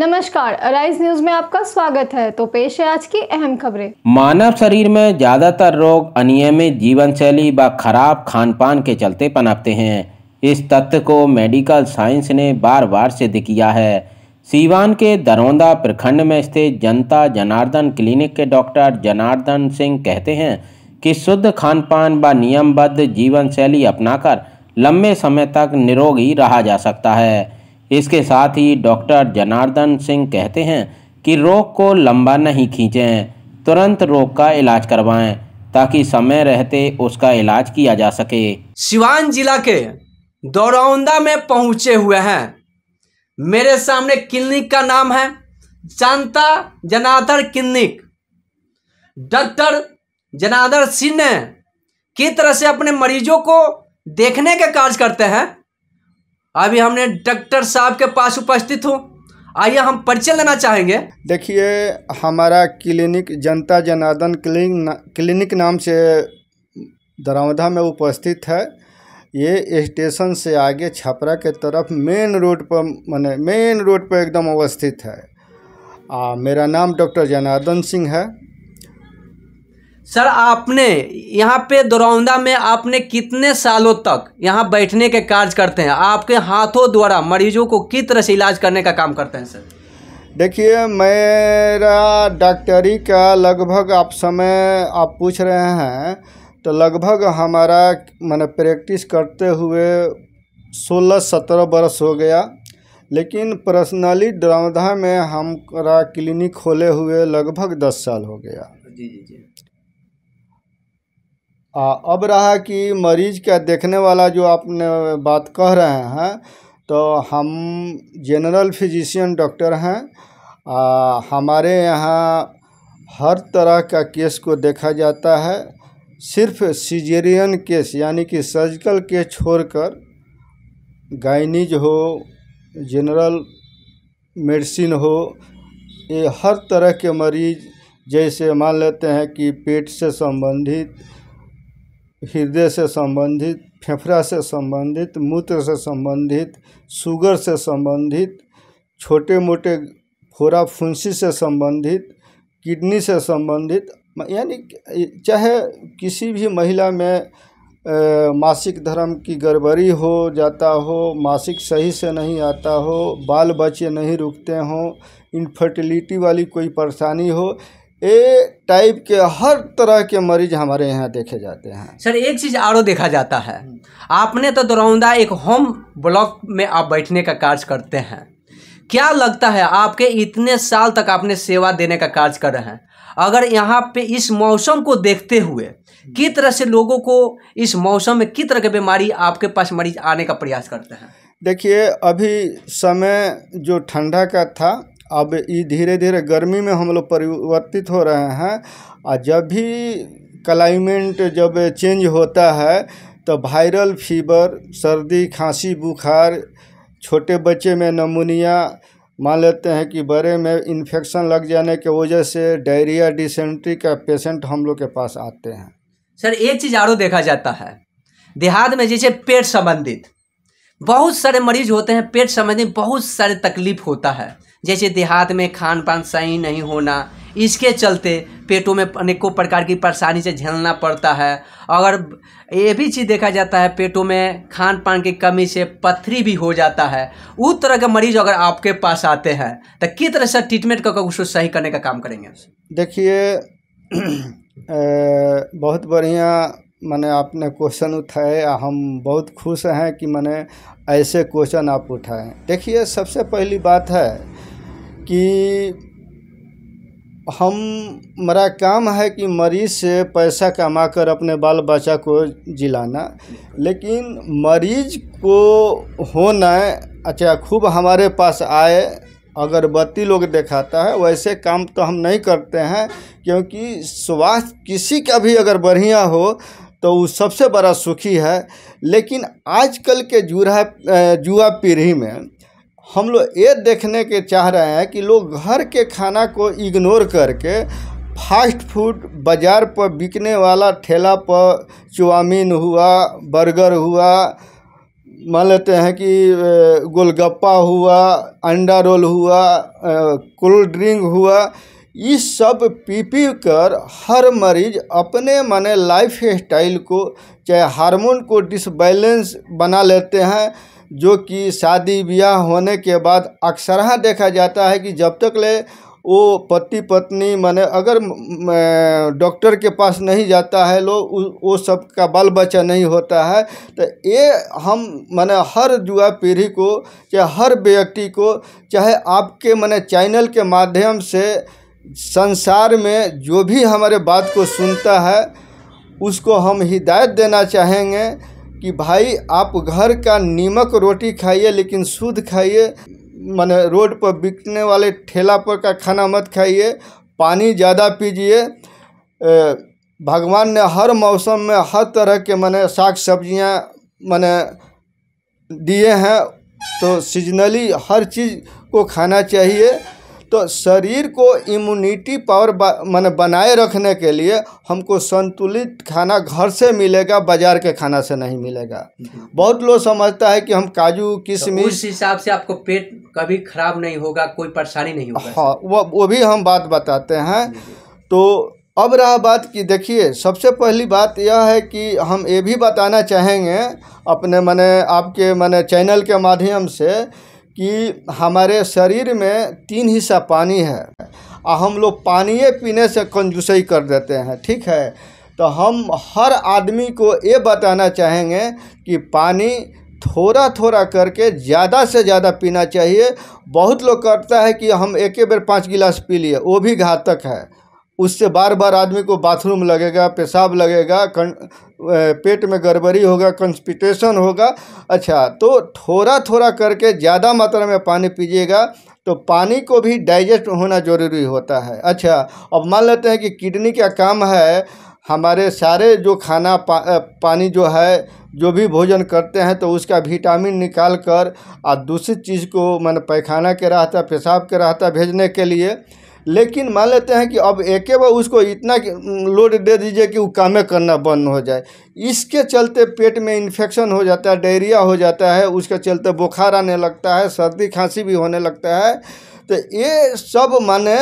नमस्कार arise news में आपका स्वागत है तो पेश है आज की अहम खबरें मानव शरीर में ज्यादातर रोग अनियमित जीवन शैली व खराब खान पान के चलते पनपते हैं इस तथ्य को मेडिकल साइंस ने बार बार सिद्ध किया है सीवान के दरौंदा प्रखंड में स्थित जनता जनार्दन क्लिनिक के डॉक्टर जनार्दन सिंह कहते हैं कि शुद्ध खान पान व नियमबद्ध जीवन शैली अपनाकर लंबे समय तक निरोगी रहा जा सकता है इसके साथ ही डॉक्टर जनार्दन सिंह कहते हैं कि रोग को लंबा नहीं खींचें तुरंत रोग का इलाज करवाएं ताकि समय रहते उसका इलाज किया जा सके सिवान जिला के दौरौंदा में पहुंचे हुए हैं मेरे सामने क्लिनिक का नाम है जानता जनादर क्लिनिक डॉक्टर जनादर सिंह ने किस तरह से अपने मरीजों को देखने के कार्य करते हैं अभी हमने डॉक्टर साहब के पास उपस्थित हूँ आइए हम परिचय लेना चाहेंगे देखिए हमारा क्लिनिक जनता जनार्दन क्लिनिक ना, क्लिनिक नाम से दरौधा में उपस्थित है ये स्टेशन से आगे छपरा के तरफ मेन रोड पर माने मेन रोड पर एकदम अवस्थित है आ, मेरा नाम डॉक्टर जनार्दन सिंह है सर आपने यहाँ पे दरौंदा में आपने कितने सालों तक यहाँ बैठने के कार्य करते हैं आपके हाथों द्वारा मरीजों को किस तरह से इलाज करने का काम करते हैं सर देखिए मेरा डॉक्टरी का लगभग आप समय आप पूछ रहे हैं तो लगभग हमारा मैंने प्रैक्टिस करते हुए सोलह सत्रह बरस हो गया लेकिन पर्सनली दरौंदा में हमारा क्लिनिक खोले हुए लगभग दस साल हो गया जी जी जी आ, अब रहा कि मरीज का देखने वाला जो आपने बात कह रहे हैं तो हम जनरल फिजिशियन डॉक्टर हैं आ, हमारे यहाँ हर तरह का केस को देखा जाता है सिर्फ सीजेरियन केस यानी कि सर्जिकल केस छोड़कर गाइनीज हो जनरल मेडिसिन हो ये हर तरह के मरीज जैसे मान लेते हैं कि पेट से संबंधित हृदय से संबंधित फेफड़ा से संबंधित मूत्र से संबंधित शुगर से संबंधित छोटे मोटे फोरा फुंसी से संबंधित किडनी से संबंधित यानी चाहे किसी भी महिला में आ, मासिक धर्म की गड़बड़ी हो जाता हो मासिक सही से नहीं आता हो बाल बच्चे नहीं रुकते हों इनफर्टिलिटी वाली कोई परेशानी हो ए टाइप के हर तरह के मरीज हमारे यहाँ देखे जाते हैं सर एक चीज़ आरो देखा जाता है हम्म। आपने तो दरौंदा एक होम ब्लॉक में आप बैठने का कार्य करते हैं क्या लगता है आपके इतने साल तक आपने सेवा देने का कार्य कर रहे हैं अगर यहाँ पे इस मौसम को देखते हुए किस हम्म। तरह से लोगों को इस मौसम में किस तरह की बीमारी आपके पास मरीज आने का प्रयास करते हैं देखिए अभी समय जो ठंडा का था अब ये धीरे धीरे गर्मी में हम लोग परिवर्तित हो रहे हैं और जब भी क्लाइमेट जब चेंज होता है तो वायरल फीवर सर्दी खांसी बुखार छोटे बच्चे में नमूनिया मान लेते हैं कि बड़े में इन्फेक्शन लग जाने के वजह से डायरिया डिसेंट्री का पेशेंट हम लोग के पास आते हैं सर एक चीज़ आरो देखा जाता है देहात में जैसे पेट संबंधित बहुत सारे मरीज होते हैं पेट संबंधित बहुत सारे तकलीफ होता है जैसे देहात में खान पान सही नहीं होना इसके चलते पेटों में अनेकों प्रकार की परेशानी से झेलना पड़ता है अगर ये भी चीज़ देखा जाता है पेटों में खान पान की कमी से पथरी भी हो जाता है उस तरह के मरीज अगर आपके पास आते हैं तो किस तरह से ट्रीटमेंट करके उसको सही करने का काम करेंगे देखिए बहुत बढ़िया मैंने आपने क्वेश्चन उठाए हम बहुत खुश हैं कि मैंने ऐसे क्वेश्चन आप उठाएँ देखिए सबसे पहली बात है कि हम हमारा काम है कि मरीज़ से पैसा कमा कर अपने बाल बच्चा को जिलाना लेकिन मरीज़ को होना अच्छा खूब हमारे पास आए अगरबत्ती लोग दिखाता है वैसे काम तो हम नहीं करते हैं क्योंकि स्वास्थ्य किसी का भी अगर बढ़िया हो तो वो सबसे बड़ा सुखी है लेकिन आजकल के जुरा जुआ पीढ़ी में हम लोग ये देखने के चाह रहे हैं कि लोग घर के खाना को इग्नोर करके फास्ट फूड बाज़ार पर बिकने वाला ठेला पर चाउमीन हुआ बर्गर हुआ मान लेते हैं कि गोलगप्पा हुआ अंडा रोल हुआ कोल्ड ड्रिंक हुआ ये सब पी पी कर हर मरीज अपने माने लाइफ स्टाइल को चाहे हार्मोन को डिसबैलेंस बना लेते हैं जो कि शादी ब्याह होने के बाद अक्सरहा देखा जाता है कि जब तक ले वो पति पत्नी माने अगर डॉक्टर के पास नहीं जाता है लोग वो सब का बाल बच्चा नहीं होता है तो ये हम माने हर युवा पीढ़ी को चाहे हर व्यक्ति को चाहे आपके माने चैनल के माध्यम से संसार में जो भी हमारे बात को सुनता है उसको हम हिदायत देना चाहेंगे कि भाई आप घर का नीमक रोटी खाइए लेकिन शुद्ध खाइए मैंने रोड पर बिकने वाले ठेला पर का खाना मत खाइए पानी ज़्यादा पीजिए भगवान ने हर मौसम में हर तरह के मैंने साग सब्जियां मैंने दिए हैं तो सीजनली हर चीज़ को खाना चाहिए तो शरीर को इम्यूनिटी पावर मान बनाए रखने के लिए हमको संतुलित खाना घर से मिलेगा बाजार के खाना से नहीं मिलेगा हम्म। बहुत लोग समझता है कि हम काजू किशमिश तो उस हिसाब से आपको पेट कभी खराब नहीं होगा कोई परेशानी नहीं होगा हाँ वो वो भी हम बात बताते हैं तो अब रहा बात कि देखिए सबसे पहली बात यह है कि हम ये भी बताना चाहेंगे अपने मैंने आपके मैंने चैनल के माध्यम से कि हमारे शरीर में तीन हिस्सा पानी है और हम लोग पानी पीने से कंजूसई कर देते हैं ठीक है तो हम हर आदमी को ये बताना चाहेंगे कि पानी थोड़ा थोड़ा करके ज़्यादा से ज़्यादा पीना चाहिए बहुत लोग करता है कि हम एक बार पाँच गिलास पी लिए वो भी घातक है उससे बार बार आदमी को बाथरूम लगेगा पेशाब लगेगा कन, पेट में गड़बड़ी होगा कंस्पिटेशन होगा अच्छा तो थोड़ा थोड़ा करके ज़्यादा मात्रा में पानी पीजिएगा तो पानी को भी डाइजेस्ट होना ज़रूरी होता है अच्छा अब मान लेते हैं कि किडनी का काम है हमारे सारे जो खाना पा, पानी जो है जो भी भोजन करते हैं तो उसका विटामिन निकाल कर और दूसरी चीज़ को मैंने पैखाना के रहता पेशाब के रहता भेजने के लिए लेकिन मान लेते हैं कि अब एक बार उसको इतना लोड दे दीजिए कि वो कामें करना बंद हो जाए इसके चलते पेट में इन्फेक्शन हो जाता है डायरिया हो जाता है उसके चलते बुखार आने लगता है सर्दी खांसी भी होने लगता है तो ये सब माने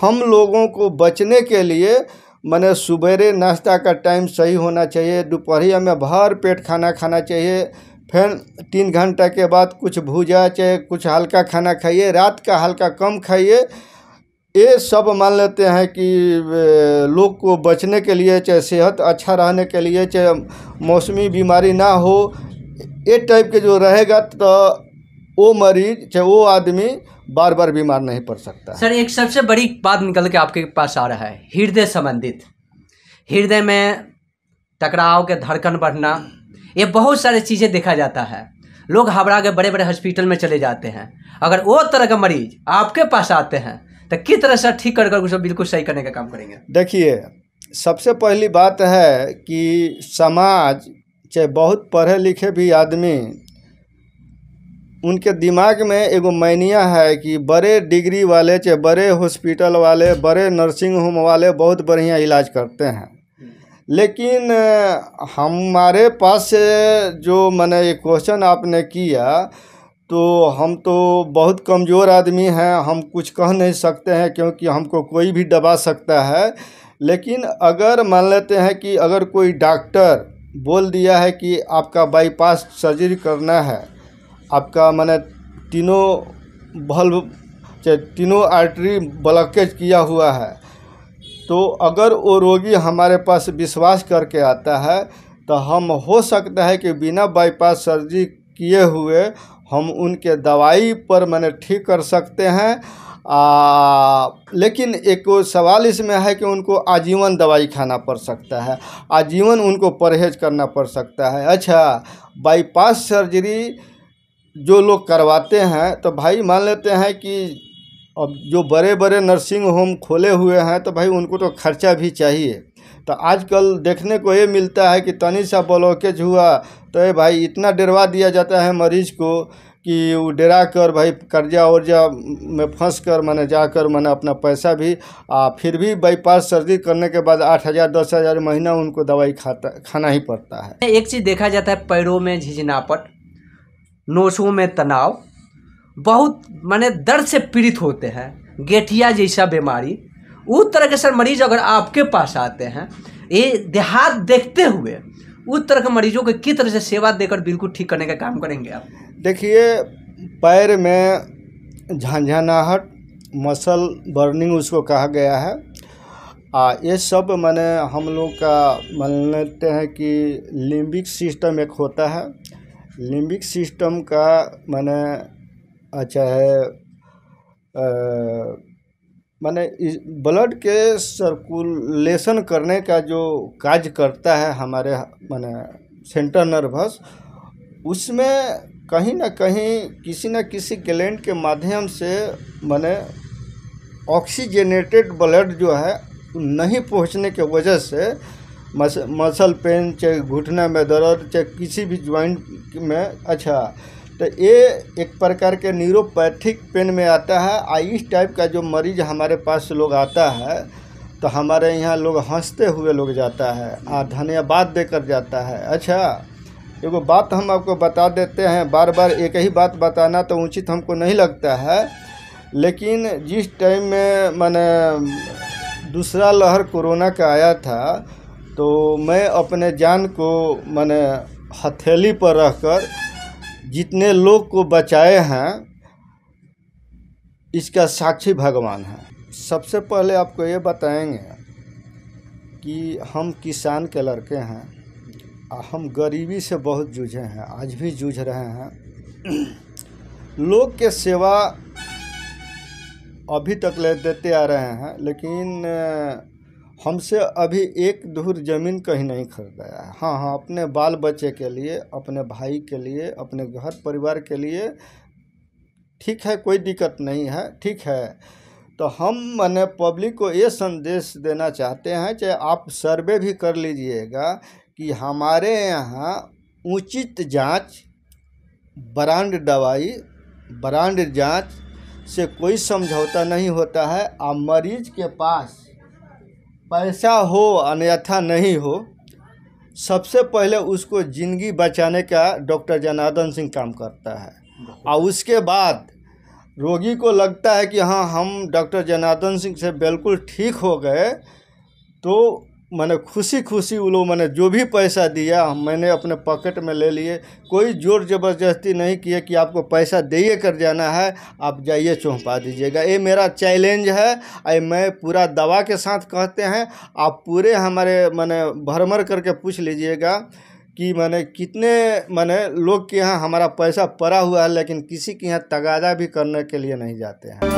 हम लोगों को बचने के लिए मैंने सबेरे नाश्ता का टाइम सही होना चाहिए दोपहरिया में भर पेट खाना खाना चाहिए फिर तीन घंटा के बाद कुछ भूजा चाहे कुछ हल्का खाना खाइए रात का हल्का कम खाइए ये सब मान लेते हैं कि लोग को बचने के लिए चाहे सेहत अच्छा रहने के लिए चाहे मौसमी बीमारी ना हो ये टाइप के जो रहेगा तो वो मरीज चाहे वो आदमी बार बार बीमार नहीं पड़ सकता सर एक सबसे बड़ी बात निकल के आपके पास आ रहा है हृदय संबंधित हृदय में टकराव के धड़कन बढ़ना ये बहुत सारी चीज़ें देखा जाता है लोग हबरा के बड़े बड़े हॉस्पिटल में चले जाते हैं अगर वो तरह का मरीज आपके पास आते हैं तो किस तरह से ठीक कर उसको बिल्कुल सही करने का काम करेंगे देखिए सबसे पहली बात है कि समाज चाहे बहुत पढ़े लिखे भी आदमी उनके दिमाग में एगो मैनिया है कि बड़े डिग्री वाले चाहे बड़े हॉस्पिटल वाले बड़े नर्सिंग होम वाले बहुत बढ़िया इलाज करते हैं लेकिन हमारे पास जो मैंने ये क्वेश्चन आपने किया तो हम तो बहुत कमज़ोर आदमी हैं हम कुछ कह नहीं सकते हैं क्योंकि हमको कोई भी दबा सकता है लेकिन अगर मान लेते हैं कि अगर कोई डॉक्टर बोल दिया है कि आपका बाईपास सर्जरी करना है आपका मैंने तीनों चाहे तीनों आर्टरी ब्लॉकेज किया हुआ है तो अगर वो रोगी हमारे पास विश्वास करके आता है तो हम हो सकता है कि बिना बाईपास सर्जरी किए हुए हम उनके दवाई पर मैंने ठीक कर सकते हैं आ, लेकिन एक सवाल इसमें है कि उनको आजीवन दवाई खाना पड़ सकता है आजीवन उनको परहेज करना पड़ सकता है अच्छा बाईपास सर्जरी जो लोग करवाते हैं तो भाई मान लेते हैं कि अब जो बड़े बड़े नर्सिंग होम खोले हुए हैं तो भाई उनको तो खर्चा भी चाहिए तो आजकल देखने को ये मिलता है कि तनी सा ब्लॉकेज हुआ तो ये भाई इतना डरवा दिया जाता है मरीज को कि वो डरा कर भाई कर्जा वर्जा में फंस कर मैंने जाकर मैंने अपना पैसा भी आ फिर भी बाईपास सर्जरी करने के बाद आठ हज़ार दस हज़ार महीना उनको दवाई खाता खाना ही पड़ता है एक चीज़ देखा जाता है पैरों में झिझनापट नोशों में तनाव बहुत मैंने दर्द से पीड़ित होते हैं गेठिया जैसा बीमारी उस तरह के सर मरीज अगर आपके पास आते हैं ये देहात देखते हुए उस तरह के मरीजों को किस तरह से सेवा देकर बिल्कुल ठीक करने का काम करेंगे आप देखिए पैर में झंझनाहट मसल बर्निंग उसको कहा गया है आ, ये सब मैंने हम लोग का मान लेते हैं कि लिम्बिक सिस्टम एक होता है लिम्बिक सिस्टम का मैंने चाहे माने ब्लड के सर्कुलेशन करने का जो कार्य करता है हमारे माने सेंटर नर्वस उसमें कहीं ना कहीं किसी न किसी गलेंट के माध्यम से माने ऑक्सीजनेटेड ब्लड जो है नहीं पहुंचने के वजह से मस, मसल पेन चाहे घुटने में दर्द चाहे किसी भी ज्वाइंट में अच्छा तो ये एक प्रकार के न्यूरोपैथिक पेन में आता है आ इस टाइप का जो मरीज हमारे पास लोग आता है तो हमारे यहाँ लोग हंसते हुए लोग जाता है आ धन्यवाद देकर जाता है अच्छा एगो बात हम आपको बता देते हैं बार बार एक ही बात बताना तो उचित हमको नहीं लगता है लेकिन जिस टाइम में मैंने दूसरा लहर कोरोना का आया था तो मैं अपने जान को मैंने हथेली पर रख कर जितने लोग को बचाए हैं इसका साक्षी भगवान है सबसे पहले आपको ये बताएंगे कि हम किसान के लड़के हैं हम गरीबी से बहुत जूझे हैं आज भी जूझ रहे हैं लोग के सेवा अभी तक ले देते आ रहे हैं लेकिन हमसे अभी एक दूर ज़मीन कहीं नहीं खरीदाया है हाँ हाँ अपने बाल बच्चे के लिए अपने भाई के लिए अपने घर परिवार के लिए ठीक है कोई दिक्कत नहीं है ठीक है तो हम मैंने पब्लिक को ये संदेश देना चाहते हैं चाहे आप सर्वे भी कर लीजिएगा कि हमारे यहाँ उचित जांच ब्रांड दवाई ब्रांड जांच से कोई समझौता नहीं होता है और मरीज के पास पैसा हो अन्यथा नहीं हो सबसे पहले उसको ज़िंदगी बचाने का डॉक्टर जनार्दन सिंह काम करता है और उसके बाद रोगी को लगता है कि हाँ हम डॉक्टर जनार्दन सिंह से बिल्कुल ठीक हो गए तो मैंने खुशी खुशी वो लोग मैंने जो भी पैसा दिया मैंने अपने पॉकेट में ले लिए कोई ज़ोर ज़बरदस्ती नहीं किया कि आपको पैसा दिए कर जाना है आप जाइए चौंपा दीजिएगा ये मेरा चैलेंज है और मैं पूरा दवा के साथ कहते हैं आप पूरे हमारे मैंने भरमर करके पूछ लीजिएगा कि मैंने कितने मैंने लोग के यहाँ हमारा पैसा पड़ा हुआ है लेकिन किसी के यहाँ तगादा भी करने के लिए नहीं जाते हैं